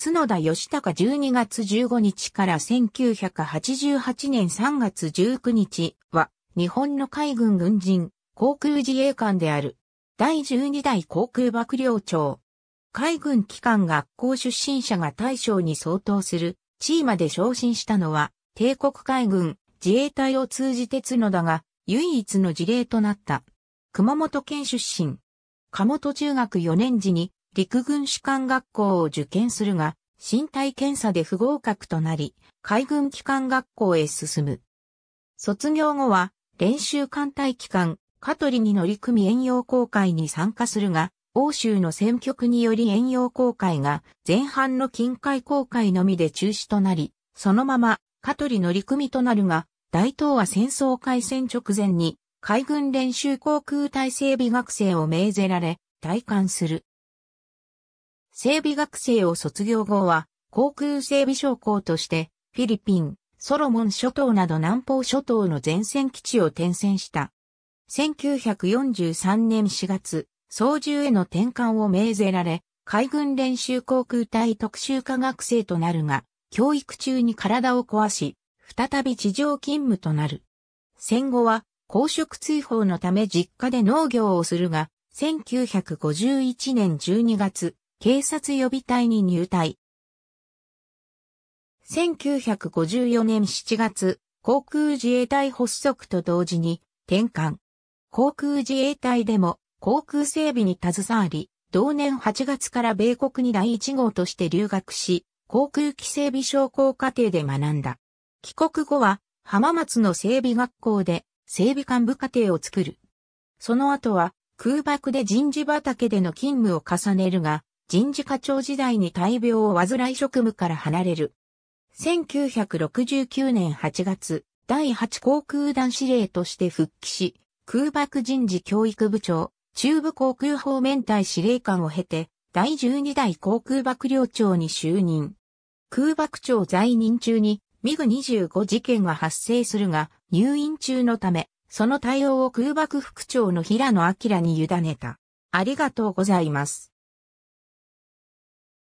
角田義孝12月15日から1988年3月19日は、日本の海軍軍人、航空自衛官である、第12代航空幕僚長。海軍機関学校出身者が大将に相当する地位まで昇進したのは、帝国海軍自衛隊を通じて角田が唯一の事例となった。熊本県出身。鴨戸中学4年時に陸軍士官学校を受験するが、身体検査で不合格となり、海軍機関学校へ進む。卒業後は、練習艦隊機関、カトリに乗り組み遠洋航海に参加するが、欧州の挙区により遠洋航海が前半の近海航海のみで中止となり、そのまま、カトリ乗り組みとなるが、大東亜戦争開戦直前に海軍練習航空隊整備学生を命ぜられ、体官する。整備学生を卒業後は、航空整備将校として、フィリピン、ソロモン諸島など南方諸島の前線基地を転戦した。1943年4月、操縦への転換を命ぜられ、海軍練習航空隊特殊科学生となるが、教育中に体を壊し、再び地上勤務となる。戦後は、公職追放のため実家で農業をするが、1951年12月、警察予備隊に入隊。1954年7月、航空自衛隊発足と同時に転換。航空自衛隊でも航空整備に携わり、同年8月から米国に第1号として留学し、航空機整備商工課程で学んだ。帰国後は浜松の整備学校で整備幹部課程を作る。その後は空爆で人事畑での勤務を重ねるが、人事課長時代に大病を患い職務から離れる。1969年8月、第8航空団司令として復帰し、空爆人事教育部長、中部航空方面隊司令官を経て、第12代航空幕僚長に就任。空爆長在任中に、ミグ25事件が発生するが、入院中のため、その対応を空爆副長の平野明に委ねた。ありがとうございます。